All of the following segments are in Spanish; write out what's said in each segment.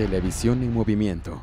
Televisión en movimiento.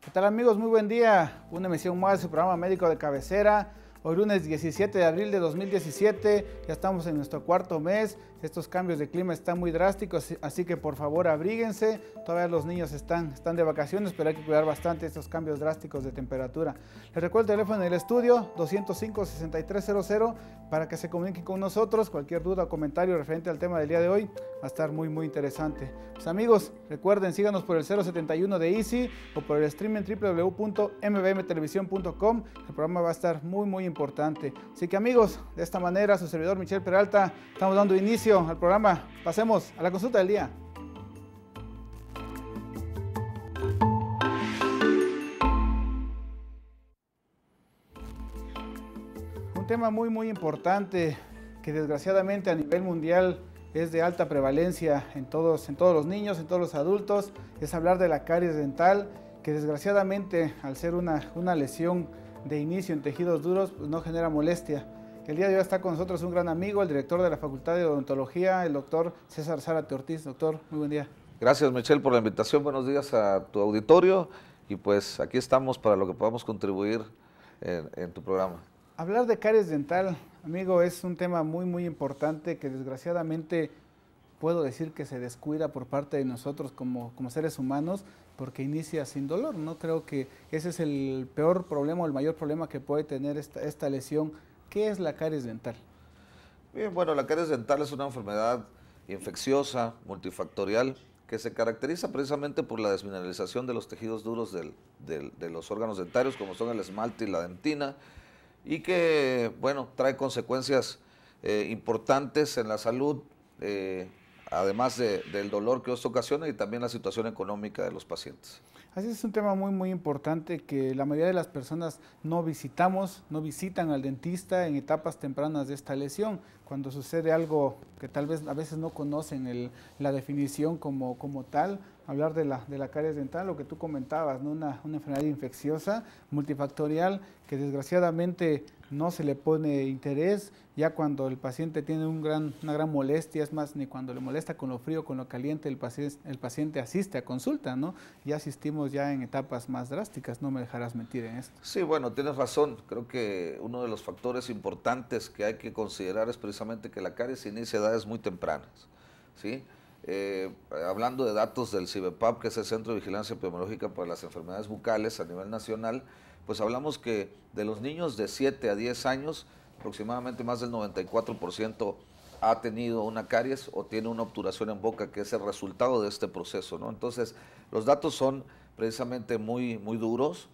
¿Qué tal amigos? Muy buen día. Una emisión más de su programa médico de cabecera. Hoy lunes 17 de abril de 2017, ya estamos en nuestro cuarto mes estos cambios de clima están muy drásticos, así que por favor abríguense. Todavía los niños están, están de vacaciones, pero hay que cuidar bastante estos cambios drásticos de temperatura. Les recuerdo el teléfono del estudio 205-6300 para que se comuniquen con nosotros. Cualquier duda o comentario referente al tema del día de hoy va a estar muy, muy interesante. Pues, amigos, recuerden, síganos por el 071 de Easy o por el streaming en El programa va a estar muy, muy importante. Así que amigos, de esta manera, su servidor Michelle Peralta, estamos dando inicio al programa. Pasemos a la consulta del día. Un tema muy muy importante que desgraciadamente a nivel mundial es de alta prevalencia en todos, los niños, en todos los adultos, es hablar de la caries dental, que desgraciadamente al ser una, lesión de inicio en tejidos duros pues no genera molestia el día de hoy está con nosotros un gran amigo, el director de la Facultad de Odontología, el doctor César Zárate Ortiz. Doctor, muy buen día. Gracias, Michelle, por la invitación. Buenos días a tu auditorio. Y pues aquí estamos para lo que podamos contribuir en, tu programa. Hablar de caries dental, amigo, es un tema muy, muy importante que desgraciadamente puedo decir que se descuida por parte de nosotros como, seres humanos porque inicia sin dolor. No creo que ese es el peor problema o el mayor problema que puede tener esta, esta lesión ¿Qué es la caries dental? Bien, bueno, la caries dental es una enfermedad infecciosa, multifactorial, que se caracteriza precisamente por la desmineralización de los tejidos duros de los órganos dentarios, como son el esmalte y la dentina, y que, bueno, trae consecuencias eh, importantes en la salud, eh, además del dolor que esto ocasiona y también la situación económica de los pacientes. Así es un tema muy, muy importante que la mayoría de las personas no visitamos, no visitan al dentista en etapas tempranas de esta lesión, cuando sucede algo que tal vez a veces no conocen la definición como tal hablar de la, de la caries dental, lo que tú comentabas, ¿no? una, una enfermedad infecciosa, multifactorial, que desgraciadamente no se le pone interés, ya cuando el paciente tiene un gran, una gran molestia, es más, ni cuando le molesta con lo frío, con lo caliente, el paciente, el paciente asiste a consulta, ¿no? Ya asistimos ya en etapas más drásticas, no me dejarás mentir en esto. Sí, bueno, tienes razón, creo que uno de los factores importantes que hay que considerar es precisamente que la caries inicia edades muy tempranas, ¿sí? Eh, hablando de datos del CIBEPAP, que es el Centro de Vigilancia Epidemiológica para las Enfermedades Bucales a nivel nacional, pues hablamos que de los niños de 7 a 10 años, aproximadamente más del 94% ha tenido una caries o tiene una obturación en boca, que es el resultado de este proceso. ¿no? Entonces, los datos son precisamente muy, muy duros.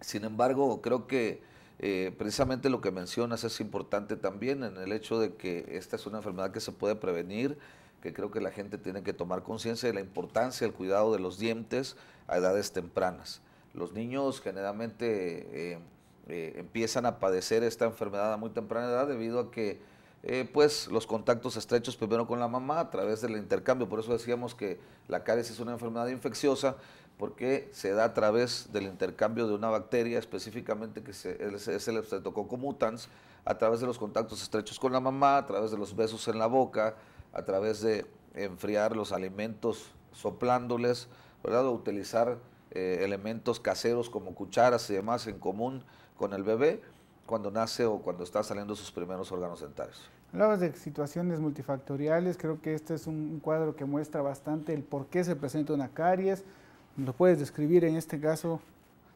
Sin embargo, creo que eh, precisamente lo que mencionas es importante también en el hecho de que esta es una enfermedad que se puede prevenir que creo que la gente tiene que tomar conciencia de la importancia del cuidado de los dientes a edades tempranas. Los niños generalmente eh, eh, empiezan a padecer esta enfermedad a muy temprana edad debido a que eh, pues los contactos estrechos primero con la mamá a través del intercambio. Por eso decíamos que la caries es una enfermedad infecciosa porque se da a través del intercambio de una bacteria específicamente que es, el Streptococcus a través de los contactos estrechos con la mamá, a través de los besos en la boca, a través de enfriar los alimentos soplándoles, ¿verdad? O utilizar eh, elementos caseros como cucharas y demás en común con el bebé cuando nace o cuando está saliendo sus primeros órganos dentarios. Hablabas de situaciones multifactoriales, creo que este es un cuadro que muestra bastante el por qué se presenta una caries. ¿Lo puedes describir en este caso?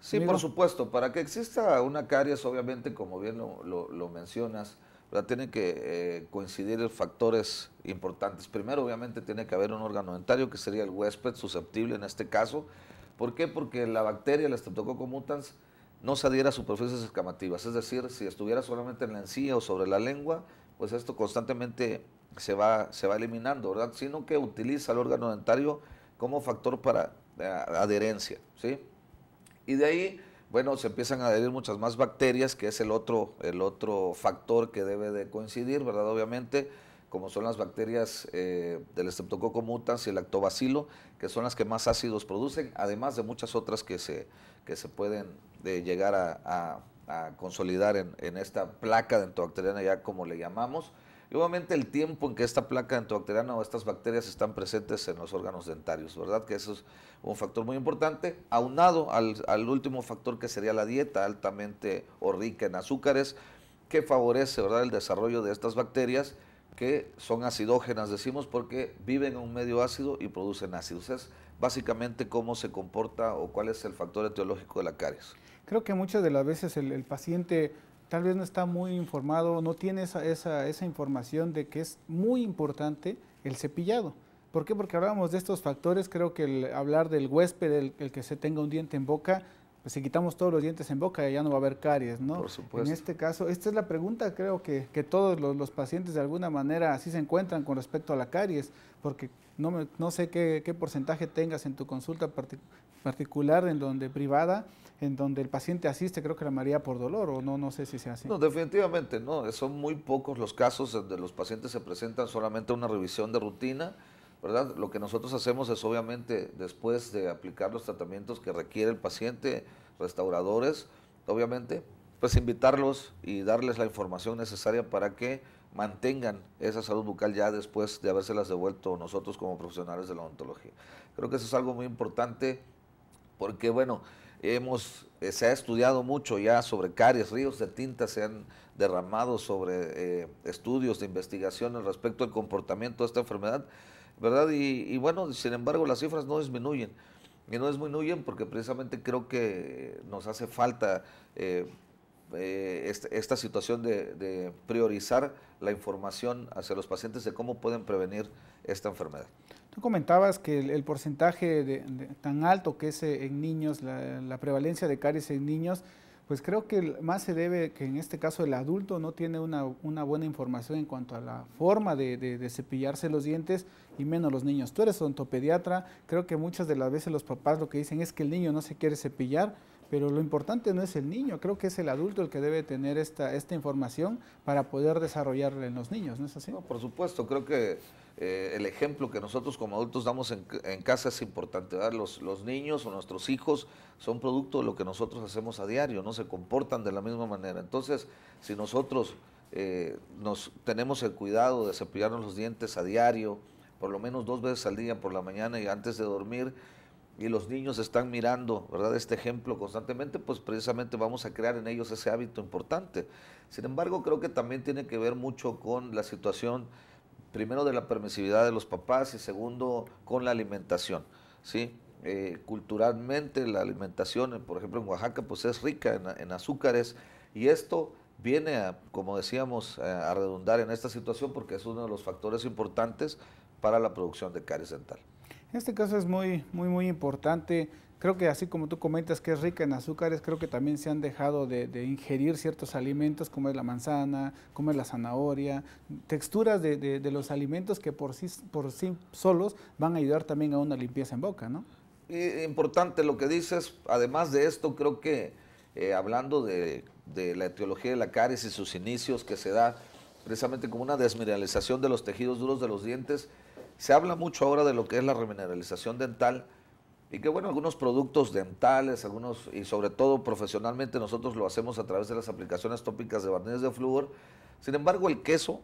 Sí, por supuesto. Para que exista una caries, obviamente, como bien lo mencionas, ¿verdad? Tienen que eh, coincidir factores importantes. Primero, obviamente, tiene que haber un órgano dentario que sería el huésped susceptible en este caso. ¿Por qué? Porque la bacteria, la Streptococcus mutans, no se adhiera a superficies escamativas. Es decir, si estuviera solamente en la encía o sobre la lengua, pues esto constantemente se va, se va eliminando, ¿verdad? Sino que utiliza el órgano dentario como factor para eh, adherencia, ¿sí? Y de ahí bueno, se empiezan a adherir muchas más bacterias, que es el otro, factor que debe de coincidir, ¿verdad? Obviamente, como son las bacterias eh, del Streptococcus mutans y el lactobacilo, que son las que más ácidos producen, además de muchas otras que se, pueden eh, llegar a, consolidar en, esta placa dentobacteriana, ya como le llamamos. Y obviamente el tiempo en que esta placa entobacteriana o estas bacterias están presentes en los órganos dentarios, ¿verdad? Que eso es un factor muy importante, aunado al, último factor que sería la dieta altamente o rica en azúcares, que favorece, ¿verdad?, el desarrollo de estas bacterias que son acidógenas, decimos, porque viven en un medio ácido y producen ácidos. Es básicamente cómo se comporta o cuál es el factor etiológico de la caries. Creo que muchas de las veces el paciente tal vez no está muy informado, no tiene esa, esa, esa información de que es muy importante el cepillado. ¿Por qué? Porque hablábamos de estos factores, creo que el hablar del huésped, el, que se tenga un diente en boca, pues si quitamos todos los dientes en boca ya no va a haber caries, ¿no? Por supuesto. En este caso, esta es la pregunta creo que, que todos los, pacientes de alguna manera así se encuentran con respecto a la caries, porque no, no sé qué, porcentaje tengas en tu consulta particular particular, en donde privada, en donde el paciente asiste, creo que la María por dolor, o no, no sé si sea así. No, definitivamente no, eh, son muy pocos los casos donde los pacientes se presentan solamente una revisión de rutina, ¿verdad? Lo que nosotros hacemos es obviamente después de aplicar los tratamientos que requiere el paciente, restauradores, obviamente, pues invitarlos y darles la información necesaria para que mantengan esa salud bucal ya después de habérselas devuelto nosotros como profesionales de la odontología. Creo que eso es algo muy importante porque bueno, hemos, eh, se ha estudiado mucho ya sobre caries, ríos de tinta se han derramado sobre eh, estudios de investigación respecto al comportamiento de esta enfermedad, ¿verdad? Y, bueno, sin embargo, las cifras no disminuyen, y no disminuyen porque precisamente creo que nos hace falta eh, esta, situación de priorizar la información hacia los pacientes de cómo pueden prevenir esta enfermedad. Tú comentabas que el, porcentaje tan alto que es eh, en niños, la, prevalencia de caries en niños, pues creo que más se debe que en este caso el adulto no tiene una, buena información en cuanto a la forma de, de, cepillarse los dientes y menos los niños. Tú eres odontopediatra, creo que muchas de las veces los papás lo que dicen es que el niño no se quiere cepillar pero lo importante no es el niño, creo que es el adulto el que debe tener esta, esta información para poder desarrollarla en los niños, ¿no es así? por supuesto, creo que eh, el ejemplo que nosotros como adultos damos en, casa es importante. Los, niños o nuestros hijos son producto de lo que nosotros hacemos a diario, no se comportan de la misma manera. Entonces, si nosotros eh, nos, tenemos el cuidado de cepillarnos los dientes a diario, por lo menos dos veces al día, por la mañana y antes de dormir, y los niños están mirando, ¿verdad? Este ejemplo constantemente, pues precisamente vamos a crear en ellos ese hábito importante. Sin embargo, creo que también tiene que ver mucho con la situación, primero de la permisividad de los papás y segundo con la alimentación, ¿sí? Eh, culturalmente la alimentación, eh, por ejemplo en Oaxaca, pues es rica en, azúcares y esto viene, a, como decíamos, eh, a redundar en esta situación porque es uno de los factores importantes para la producción de caries dental este caso es muy, muy, muy importante. Creo que así como tú comentas que es rica en azúcares, creo que también se han dejado de, ingerir ciertos alimentos como es la manzana, como es la zanahoria, texturas de, los alimentos que por sí, por sí solos van a ayudar también a una limpieza en boca, ¿no? Eh, importante lo que dices. Además de esto, creo que eh, hablando de, de la etiología de la caries y sus inicios que se da precisamente como una desmineralización de los tejidos duros de los dientes, se habla mucho ahora de lo que es la remineralización dental y que bueno, algunos productos dentales, algunos y sobre todo profesionalmente nosotros lo hacemos a través de las aplicaciones tópicas de barniz de flúor. Sin embargo, el queso,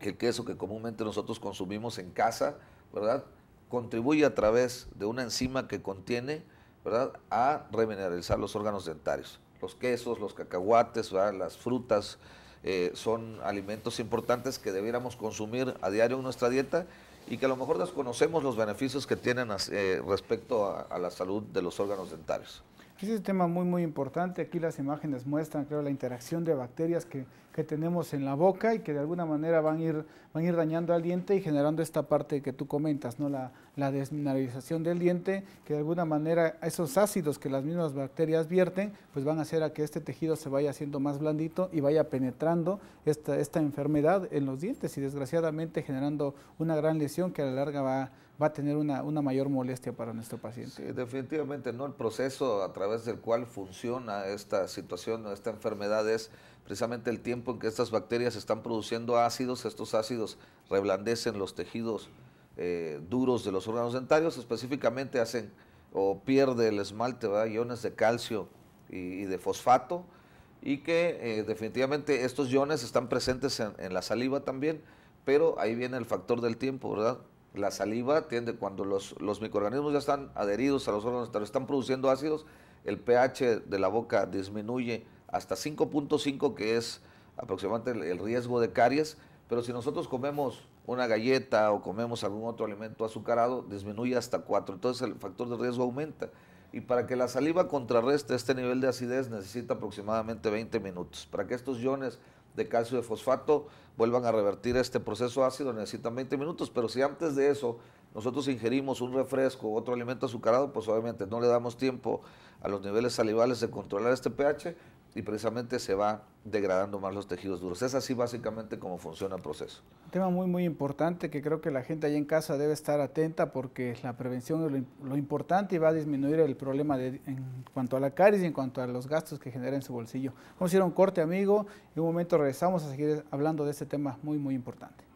el queso que comúnmente nosotros consumimos en casa, ¿verdad? Contribuye a través de una enzima que contiene, ¿verdad? A remineralizar los órganos dentarios. Los quesos, los cacahuates, ¿verdad? las frutas, eh, son alimentos importantes que debiéramos consumir a diario en nuestra dieta y que a lo mejor desconocemos los beneficios que tienen eh, respecto a, la salud de los órganos dentales es un tema muy, muy importante. Aquí las imágenes muestran, creo, la interacción de bacterias que, tenemos en la boca y que de alguna manera van a ir, van ir dañando al diente y generando esta parte que tú comentas, ¿no? La, la, desmineralización del diente, que de alguna manera esos ácidos que las mismas bacterias vierten, pues van a hacer a que este tejido se vaya haciendo más blandito y vaya penetrando esta, esta enfermedad en los dientes y desgraciadamente generando una gran lesión que a la larga va va a tener una, mayor molestia para nuestro paciente. Sí, definitivamente, ¿no? El proceso a través del cual funciona esta situación, esta enfermedad, es precisamente el tiempo en que estas bacterias están produciendo ácidos, estos ácidos reblandecen los tejidos eh, duros de los órganos dentarios, específicamente hacen o pierde el esmalte, ¿verdad? iones de calcio y, de fosfato, y que eh, definitivamente estos iones están presentes en la saliva también, pero ahí viene el factor del tiempo, ¿verdad? La saliva tiende, cuando los, microorganismos ya están adheridos a los órganos, están produciendo ácidos, el pH de la boca disminuye hasta 5.5, que es aproximadamente el, el riesgo de caries, pero si nosotros comemos una galleta o comemos algún otro alimento azucarado, disminuye hasta 4, entonces el factor de riesgo aumenta y para que la saliva contrarreste este nivel de acidez necesita aproximadamente 20 minutos. Para que estos iones de calcio de fosfato vuelvan a revertir este proceso ácido necesitan 20 minutos, pero si antes de eso nosotros ingerimos un refresco otro alimento azucarado, pues obviamente no le damos tiempo a los niveles salivales de controlar este pH, y precisamente se va degradando más los tejidos duros. Es así básicamente como funciona el proceso. Un tema muy, muy importante que creo que la gente ahí en casa debe estar atenta porque la prevención es lo, importante y va a disminuir el problema en cuanto a la caries y en cuanto a los gastos que genera en su bolsillo. Vamos a ir un corte, amigo. En un momento regresamos a seguir hablando de este tema muy, muy importante.